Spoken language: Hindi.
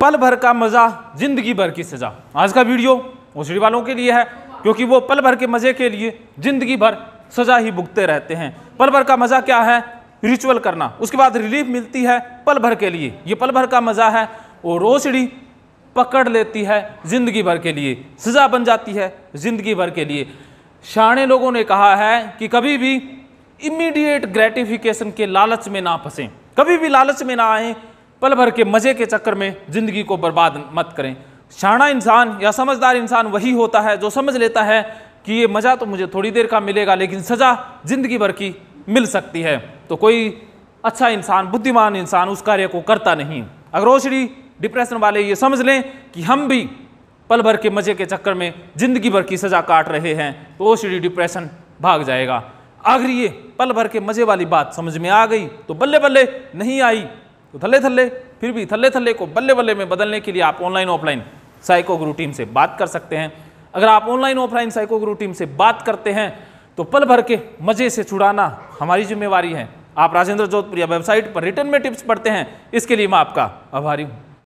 पल भर का मज़ा ज़िंदगी भर की सज़ा आज का वीडियो ओसड़ी वालों के लिए है क्योंकि वो पल भर के मज़े के लिए ज़िंदगी भर सज़ा ही भुगते रहते हैं पल भर का मज़ा क्या है रिचुअल करना उसके बाद रिलीफ मिलती है पल भर के लिए ये पल भर का मज़ा है और ओसड़ी पकड़ लेती है ज़िंदगी भर के लिए सज़ा बन जाती है ज़िंदगी भर के लिए शाणे लोगों ने कहा है कि कभी भी इमीडिएट ग्रेटिफिकेशन के लालच में ना फंसें कभी भी लालच में ना आए पल भर के मज़े के चक्कर में ज़िंदगी को बर्बाद मत करें शाणा इंसान या समझदार इंसान वही होता है जो समझ लेता है कि ये मज़ा तो मुझे थोड़ी देर का मिलेगा लेकिन सज़ा ज़िंदगी भर की मिल सकती है तो कोई अच्छा इंसान बुद्धिमान इंसान उस कार्य को करता नहीं अग्रोसरी डिप्रेशन वाले ये समझ लें कि हम भी पल भर के मज़े के चक्कर में ज़िंदगी भर की सज़ा काट रहे हैं तो ओ डिप्रेशन भाग जाएगा आखिर ये पल भर के मज़े वाली बात समझ में आ गई तो बल्ले बल्ले नहीं आई तो थल्ले थल्ले फिर भी थल्ले थल्ले को बल्ले बल्ले में बदलने के लिए आप online offline Psycho Guru team से बात कर सकते हैं अगर आप online offline Psycho Guru team से बात करते हैं तो पल भर के मज़े से छुड़ाना हमारी जिम्मेवारी है आप राजेंद्र जोधपुरिया वेबसाइट पर रिटर्न में टिप्स पढ़ते हैं इसके लिए मैं आपका आभारी हूँ